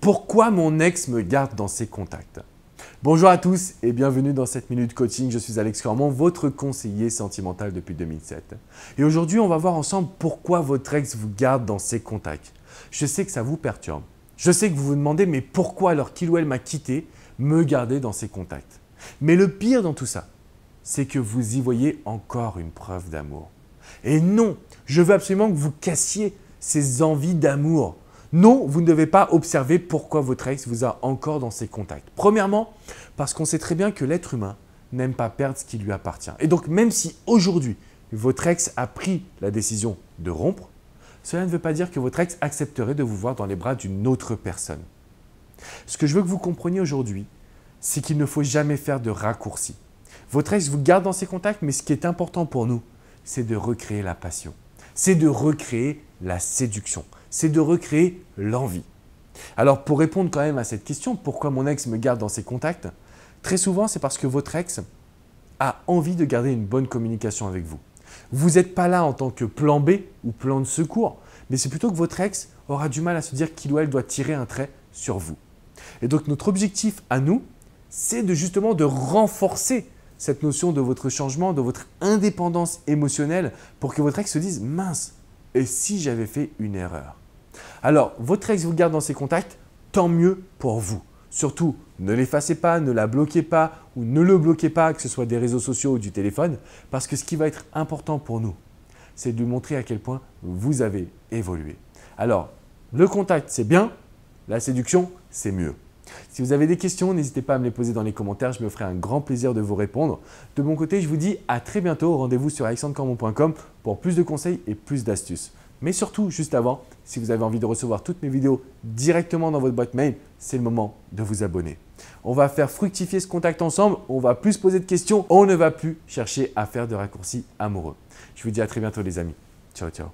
Pourquoi mon ex me garde dans ses contacts Bonjour à tous et bienvenue dans cette minute coaching. Je suis Alex Cormont, votre conseiller sentimental depuis 2007. Et aujourd'hui, on va voir ensemble pourquoi votre ex vous garde dans ses contacts. Je sais que ça vous perturbe. Je sais que vous vous demandez mais pourquoi alors qu'il ou elle m'a quitté me garder dans ses contacts Mais le pire dans tout ça, c'est que vous y voyez encore une preuve d'amour. Et non, je veux absolument que vous cassiez ces envies d'amour non, vous ne devez pas observer pourquoi votre ex vous a encore dans ses contacts. Premièrement, parce qu'on sait très bien que l'être humain n'aime pas perdre ce qui lui appartient. Et donc même si aujourd'hui, votre ex a pris la décision de rompre, cela ne veut pas dire que votre ex accepterait de vous voir dans les bras d'une autre personne. Ce que je veux que vous compreniez aujourd'hui, c'est qu'il ne faut jamais faire de raccourcis. Votre ex vous garde dans ses contacts, mais ce qui est important pour nous, c'est de recréer la passion, c'est de recréer la séduction c'est de recréer l'envie. Alors pour répondre quand même à cette question, pourquoi mon ex me garde dans ses contacts Très souvent, c'est parce que votre ex a envie de garder une bonne communication avec vous. Vous n'êtes pas là en tant que plan B ou plan de secours, mais c'est plutôt que votre ex aura du mal à se dire qu'il ou elle doit tirer un trait sur vous. Et donc notre objectif à nous, c'est de justement de renforcer cette notion de votre changement, de votre indépendance émotionnelle pour que votre ex se dise mince, et si j'avais fait une erreur Alors, votre ex vous garde dans ses contacts, tant mieux pour vous. Surtout, ne l'effacez pas, ne la bloquez pas ou ne le bloquez pas, que ce soit des réseaux sociaux ou du téléphone, parce que ce qui va être important pour nous, c'est de montrer à quel point vous avez évolué. Alors, le contact, c'est bien, la séduction, c'est mieux. Si vous avez des questions, n'hésitez pas à me les poser dans les commentaires, je me ferai un grand plaisir de vous répondre. De mon côté, je vous dis à très bientôt, rendez-vous sur alexandrecormon.com pour plus de conseils et plus d'astuces. Mais surtout, juste avant, si vous avez envie de recevoir toutes mes vidéos directement dans votre boîte mail, c'est le moment de vous abonner. On va faire fructifier ce contact ensemble, on va plus se poser de questions, on ne va plus chercher à faire de raccourcis amoureux. Je vous dis à très bientôt les amis. Ciao ciao.